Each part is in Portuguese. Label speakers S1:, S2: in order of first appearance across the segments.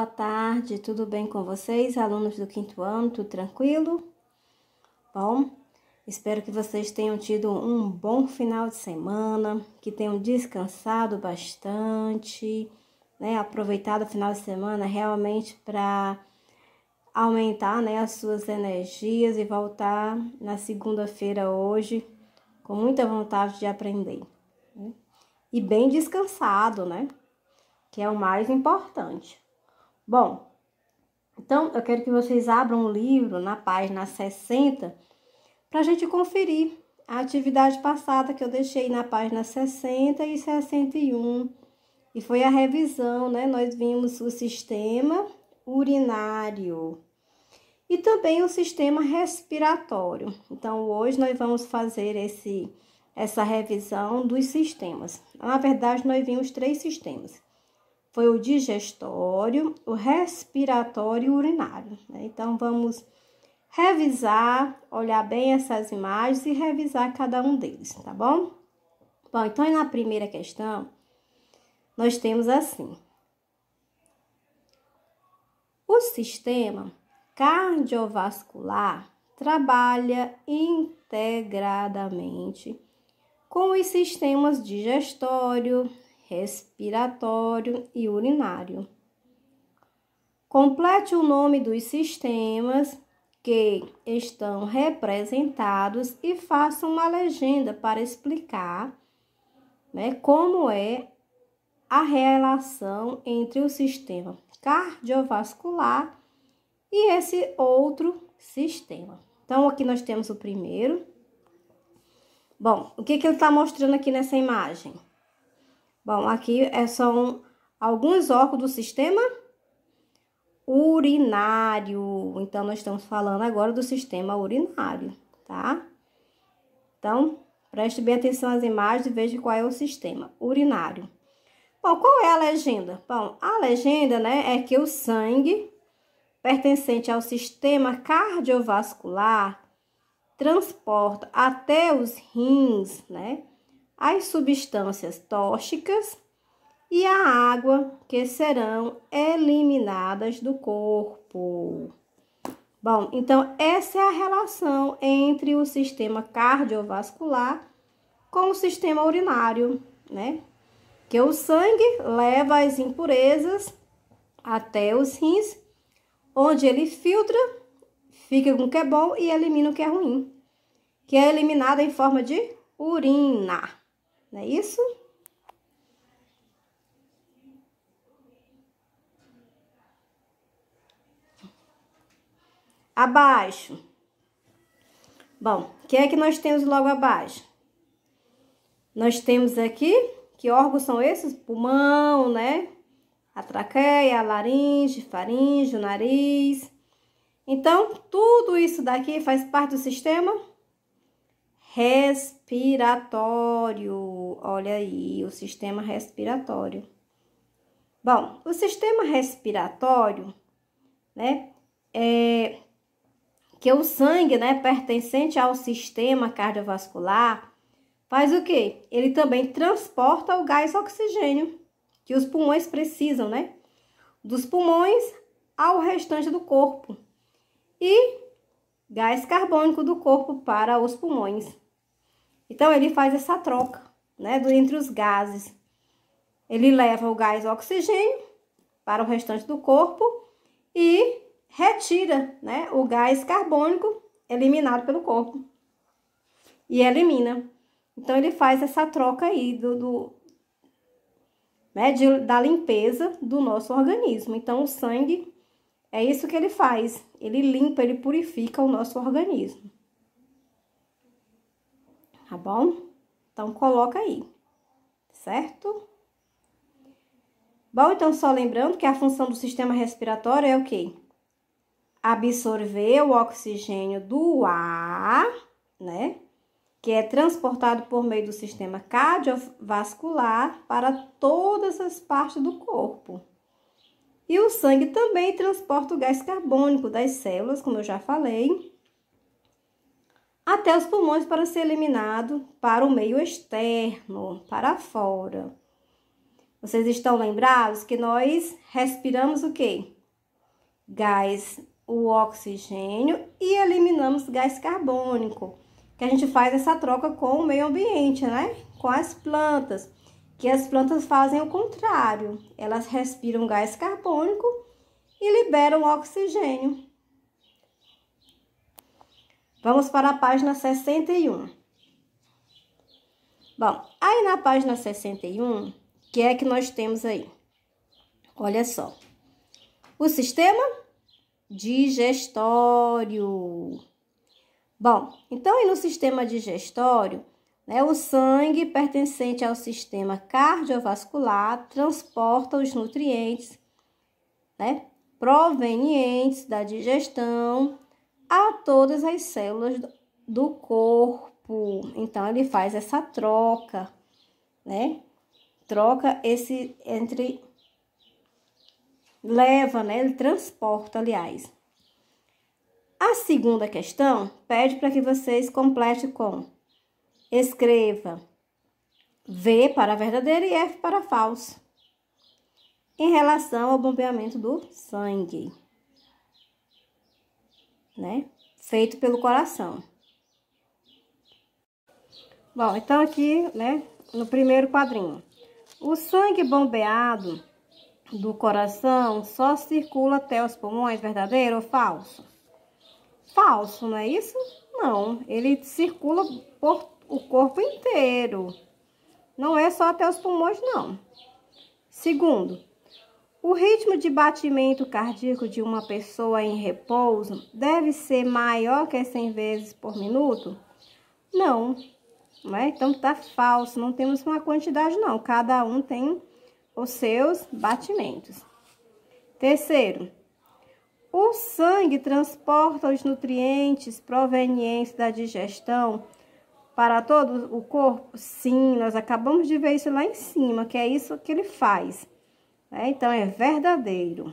S1: boa tarde, tudo bem com vocês, alunos do quinto ano, tudo tranquilo? Bom, espero que vocês tenham tido um bom final de semana, que tenham descansado bastante, né? Aproveitado o final de semana realmente para aumentar né, as suas energias e voltar na segunda-feira hoje com muita vontade de aprender. Né? E bem descansado, né? que é o mais importante. Bom, então eu quero que vocês abram o livro na página 60 para a gente conferir a atividade passada que eu deixei na página 60 e 61. E foi a revisão, né? Nós vimos o sistema urinário e também o sistema respiratório. Então, hoje nós vamos fazer esse, essa revisão dos sistemas. Na verdade, nós vimos três sistemas: foi o digestório, o respiratório e o urinário. Né? Então, vamos revisar, olhar bem essas imagens e revisar cada um deles, tá bom? Bom, então, na primeira questão, nós temos assim: o sistema cardiovascular trabalha integradamente com os sistemas digestório, respiratório e urinário. Complete o nome dos sistemas que estão representados e faça uma legenda para explicar né, como é a relação entre o sistema cardiovascular e esse outro sistema. Então, aqui nós temos o primeiro. Bom, o que, que ele está mostrando aqui nessa imagem? Bom, aqui é são alguns órgãos do sistema urinário. Então, nós estamos falando agora do sistema urinário, tá? Então, preste bem atenção às imagens e veja qual é o sistema urinário. Bom, qual é a legenda? Bom, a legenda, né, é que o sangue pertencente ao sistema cardiovascular transporta até os rins, né, as substâncias tóxicas e a água que serão eliminadas do corpo. Bom, então essa é a relação entre o sistema cardiovascular com o sistema urinário, né? Que o sangue leva as impurezas até os rins, onde ele filtra, fica com o que é bom e elimina o que é ruim, que é eliminada em forma de urina. Não é isso? Abaixo. Bom, o que é que nós temos logo abaixo? Nós temos aqui, que órgãos são esses? Pulmão, né? A traqueia, a laringe, faringe, o nariz. Então, tudo isso daqui faz parte do sistema respiratório. Olha aí, o sistema respiratório. Bom, o sistema respiratório, né, é que o sangue, né, pertencente ao sistema cardiovascular, faz o quê? Ele também transporta o gás oxigênio que os pulmões precisam, né? Dos pulmões ao restante do corpo. E gás carbônico do corpo para os pulmões. Então, ele faz essa troca, né, entre os gases. Ele leva o gás oxigênio para o restante do corpo e retira, né, o gás carbônico eliminado pelo corpo. E elimina. Então, ele faz essa troca aí do, do né, de, da limpeza do nosso organismo. Então, o sangue é isso que ele faz. Ele limpa, ele purifica o nosso organismo. Tá bom? Então, coloca aí. Certo? Bom, então, só lembrando que a função do sistema respiratório é o quê? Absorver o oxigênio do ar, né? Que é transportado por meio do sistema cardiovascular para todas as partes do corpo. E o sangue também transporta o gás carbônico das células, como eu já falei, até os pulmões para ser eliminado para o meio externo, para fora. Vocês estão lembrados que nós respiramos o quê? Gás, o oxigênio e eliminamos gás carbônico, que a gente faz essa troca com o meio ambiente, né? Com as plantas que as plantas fazem o contrário. Elas respiram gás carbônico e liberam oxigênio. Vamos para a página 61. Bom, aí na página 61, que é que nós temos aí? Olha só. O sistema digestório. Bom, então e no sistema digestório, né? O sangue, pertencente ao sistema cardiovascular, transporta os nutrientes né? provenientes da digestão a todas as células do corpo. Então, ele faz essa troca, né? Troca esse entre. Leva, né? Ele transporta, aliás. A segunda questão pede para que vocês completem com Escreva V para verdadeiro e F para falso. Em relação ao bombeamento do sangue, né? Feito pelo coração. Bom, então aqui, né, no primeiro quadrinho. O sangue bombeado do coração só circula até os pulmões, verdadeiro ou falso? Falso, não é isso? Não, ele circula por o corpo inteiro. Não é só até os pulmões, não. Segundo, o ritmo de batimento cardíaco de uma pessoa em repouso deve ser maior que 100 vezes por minuto? Não, não é? Então tá falso, não temos uma quantidade não, cada um tem os seus batimentos. Terceiro, o sangue transporta os nutrientes provenientes da digestão para todo o corpo? Sim, nós acabamos de ver isso lá em cima, que é isso que ele faz. Né? Então, é verdadeiro.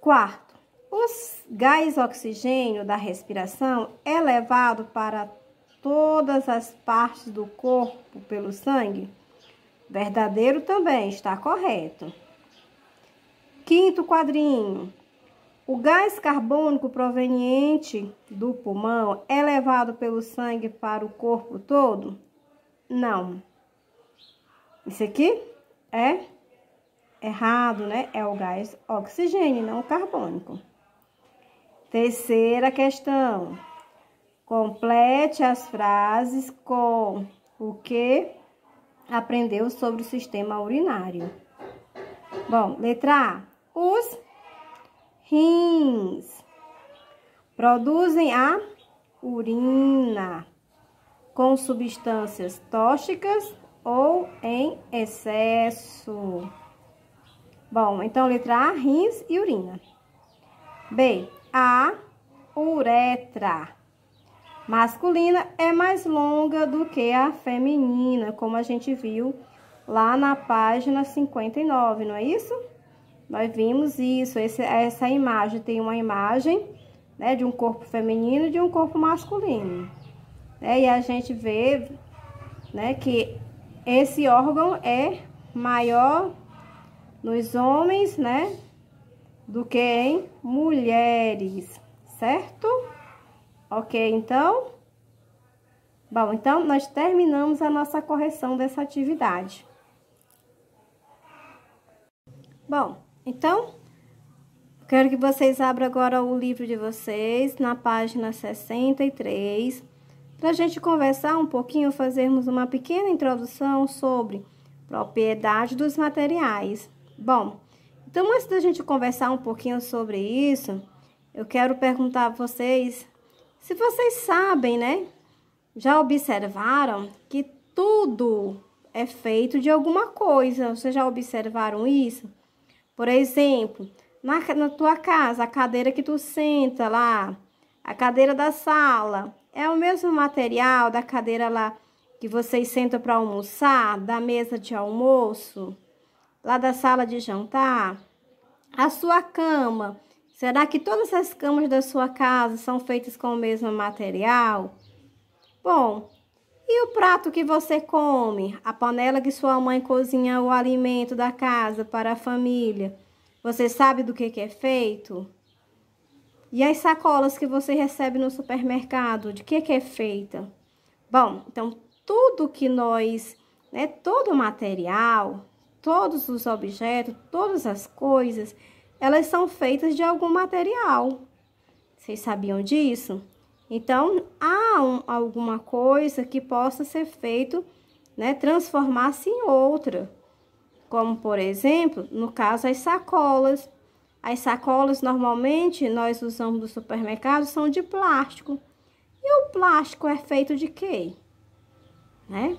S1: Quarto, os gás oxigênio da respiração é levado para todas as partes do corpo pelo sangue? Verdadeiro também, está correto. Quinto quadrinho, o gás carbônico proveniente do pulmão é levado pelo sangue para o corpo todo? Não. Isso aqui é errado, né? É o gás oxigênio, não carbônico. Terceira questão. Complete as frases com o que aprendeu sobre o sistema urinário. Bom, letra A. Os rins. Produzem a urina com substâncias tóxicas ou em excesso. Bom, então letra A, rins e urina. B, a uretra masculina é mais longa do que a feminina, como a gente viu lá na página 59, não é isso? Nós vimos isso, esse, essa imagem tem uma imagem né, de um corpo feminino e de um corpo masculino. Né? E a gente vê né, que esse órgão é maior nos homens, né? Do que em mulheres, certo? Ok, então? Bom, então nós terminamos a nossa correção dessa atividade. Bom, então, quero que vocês abram agora o livro de vocês, na página 63, para a gente conversar um pouquinho, fazermos uma pequena introdução sobre propriedade dos materiais. Bom, então antes da gente conversar um pouquinho sobre isso, eu quero perguntar a vocês se vocês sabem, né? Já observaram que tudo é feito de alguma coisa. Vocês já observaram isso? Por exemplo, na, na tua casa, a cadeira que tu senta lá, a cadeira da sala, é o mesmo material da cadeira lá que vocês sentam para almoçar, da mesa de almoço, lá da sala de jantar? A sua cama, será que todas as camas da sua casa são feitas com o mesmo material? Bom, e o prato que você come, a panela que sua mãe cozinha o alimento da casa para a família, você sabe do que, que é feito? E as sacolas que você recebe no supermercado, de que, que é feita? Bom, então tudo que nós, né, todo o material, todos os objetos, todas as coisas, elas são feitas de algum material. Vocês sabiam disso? Então, há um, alguma coisa que possa ser feito, né, transformar-se em outra. Como, por exemplo, no caso, as sacolas. As sacolas, normalmente, nós usamos no supermercado, são de plástico. E o plástico é feito de quê? Né?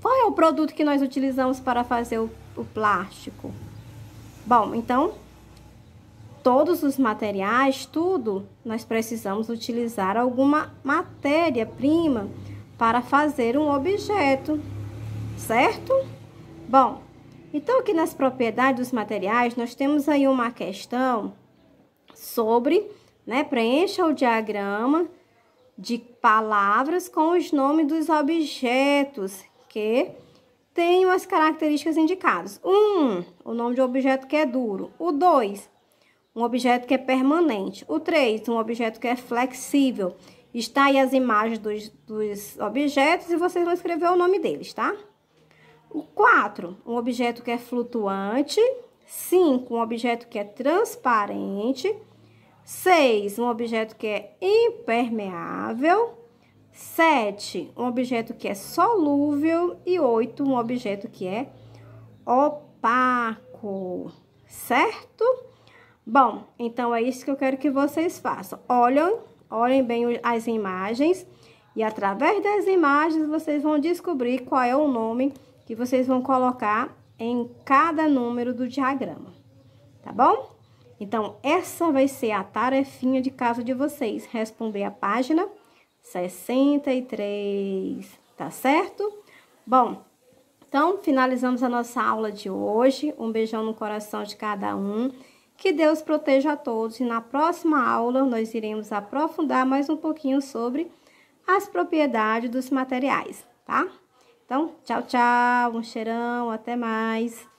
S1: Qual é o produto que nós utilizamos para fazer o, o plástico? Bom, então, todos os materiais, tudo nós precisamos utilizar alguma matéria-prima para fazer um objeto, certo? Bom, então aqui nas propriedades dos materiais, nós temos aí uma questão sobre, né, preencha o diagrama de palavras com os nomes dos objetos que têm as características indicadas. Um, o nome de objeto que é duro. O dois, um objeto que é permanente. O 3, um objeto que é flexível. Está aí as imagens dos, dos objetos e vocês vão escrever o nome deles, tá? O 4, um objeto que é flutuante. 5, um objeto que é transparente. 6, um objeto que é impermeável. 7, um objeto que é solúvel. E 8, um objeto que é opaco, certo? Bom, então é isso que eu quero que vocês façam. Olhem, olhem bem as imagens e através das imagens vocês vão descobrir qual é o nome que vocês vão colocar em cada número do diagrama, tá bom? Então, essa vai ser a tarefinha de casa de vocês, responder a página 63, tá certo? Bom, então, finalizamos a nossa aula de hoje. Um beijão no coração de cada um. Que Deus proteja a todos e na próxima aula nós iremos aprofundar mais um pouquinho sobre as propriedades dos materiais, tá? Então, tchau, tchau, um cheirão, até mais.